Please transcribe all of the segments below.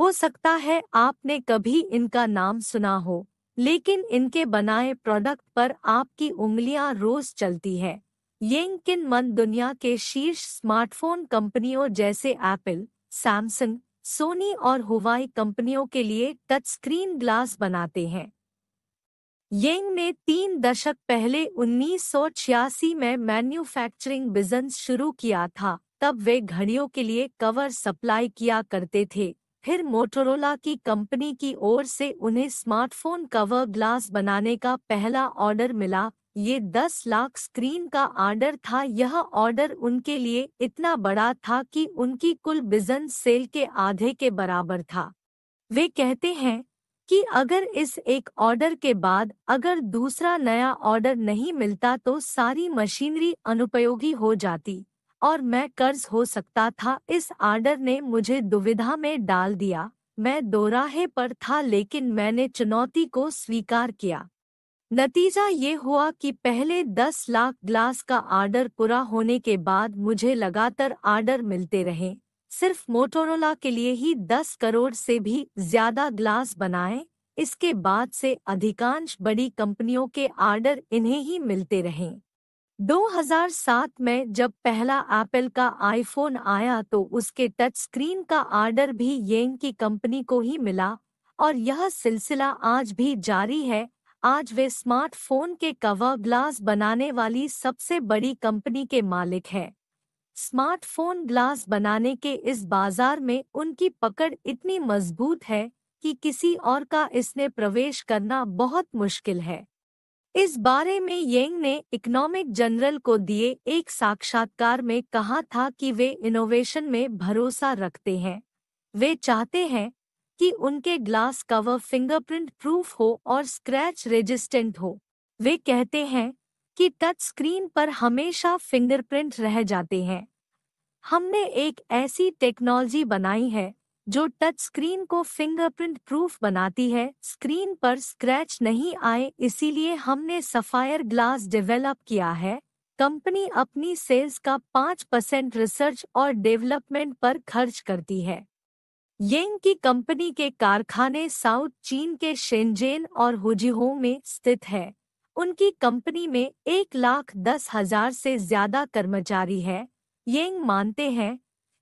हो सकता है आपने कभी इनका नाम सुना हो लेकिन इनके बनाए प्रोडक्ट पर आपकी उंगलियां रोज चलती है येंग किन मन दुनिया के शीर्ष स्मार्टफोन कंपनियों जैसे एप्पल सैमसंग सोनी और हुवाई कंपनियों के लिए टच स्क्रीन ग्लास बनाते हैं येंग ने तीन दशक पहले उन्नीस में मैन्युफैक्चरिंग बिजनेस शुरू किया था तब वे घड़ियों के लिए कवर सप्लाई किया करते थे फिर मोटोरोला की कंपनी की ओर से उन्हें स्मार्टफोन कवर ग्लास बनाने का पहला ऑर्डर मिला ये 10 लाख स्क्रीन का ऑर्डर था यह ऑर्डर उनके लिए इतना बड़ा था कि उनकी कुल बिजन सेल के आधे के बराबर था वे कहते हैं कि अगर इस एक ऑर्डर के बाद अगर दूसरा नया ऑर्डर नहीं मिलता तो सारी मशीनरी अनुपयोगी हो जाती और मैं कर्ज हो सकता था इस आर्डर ने मुझे दुविधा में डाल दिया मैं दोराहे पर था लेकिन मैंने चुनौती को स्वीकार किया नतीजा ये हुआ कि पहले दस लाख ग्लास का आर्डर पूरा होने के बाद मुझे लगातार आर्डर मिलते रहे सिर्फ मोटोरोला के लिए ही दस करोड़ से भी ज्यादा ग्लास बनाए इसके बाद से अधिकांश बड़ी कंपनियों के आर्डर इन्हें ही मिलते रहें 2007 में जब पहला एप्पल का आईफोन आया तो उसके टच स्क्रीन का आर्डर भी येंग की कंपनी को ही मिला और यह सिलसिला आज भी जारी है आज वे स्मार्टफोन के कवर ग्लास बनाने वाली सबसे बड़ी कंपनी के मालिक हैं स्मार्टफोन ग्लास बनाने के इस बाजार में उनकी पकड़ इतनी मजबूत है कि किसी और का इसमें प्रवेश करना बहुत मुश्किल है इस बारे में येंग ने इकोनॉमिक जनरल को दिए एक साक्षात्कार में कहा था कि वे इनोवेशन में भरोसा रखते हैं वे चाहते हैं कि उनके ग्लास कवर फिंगरप्रिंट प्रूफ हो और स्क्रैच रेजिस्टेंट हो वे कहते हैं कि टच स्क्रीन पर हमेशा फिंगरप्रिंट रह जाते हैं हमने एक ऐसी टेक्नोलॉजी बनाई है जो टच स्क्रीन को फिंगरप्रिंट प्रूफ बनाती है स्क्रीन पर स्क्रैच नहीं आए इसीलिए हमने सफायर ग्लास डेवलप किया है कंपनी अपनी सेल्स का पाँच परसेंट रिसर्च और डेवलपमेंट पर खर्च करती है येंग की कंपनी के कारखाने साउथ चीन के शेंजेन और हुजिहो में स्थित है उनकी कंपनी में एक लाख दस हजार से ज्यादा कर्मचारी है येंग मानते हैं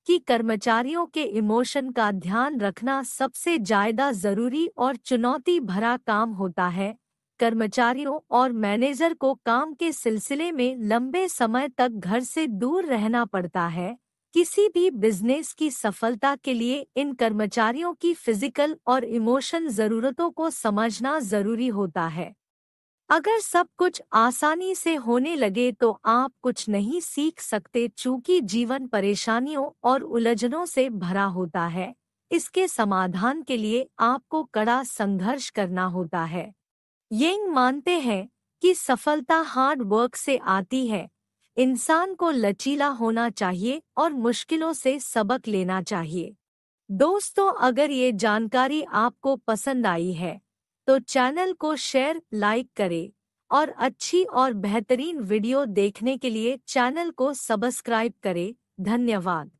कि कर्मचारियों के इमोशन का ध्यान रखना सबसे ज्यादा जरूरी और चुनौती भरा काम होता है कर्मचारियों और मैनेजर को काम के सिलसिले में लंबे समय तक घर से दूर रहना पड़ता है किसी भी बिजनेस की सफलता के लिए इन कर्मचारियों की फिजिकल और इमोशन जरूरतों को समझना जरूरी होता है अगर सब कुछ आसानी से होने लगे तो आप कुछ नहीं सीख सकते चूंकि जीवन परेशानियों और उलझनों से भरा होता है इसके समाधान के लिए आपको कड़ा संघर्ष करना होता है येंग मानते हैं कि सफलता हार्ड वर्क से आती है इंसान को लचीला होना चाहिए और मुश्किलों से सबक लेना चाहिए दोस्तों अगर ये जानकारी आपको पसंद आई है तो चैनल को शेयर लाइक करें और अच्छी और बेहतरीन वीडियो देखने के लिए चैनल को सब्सक्राइब करें धन्यवाद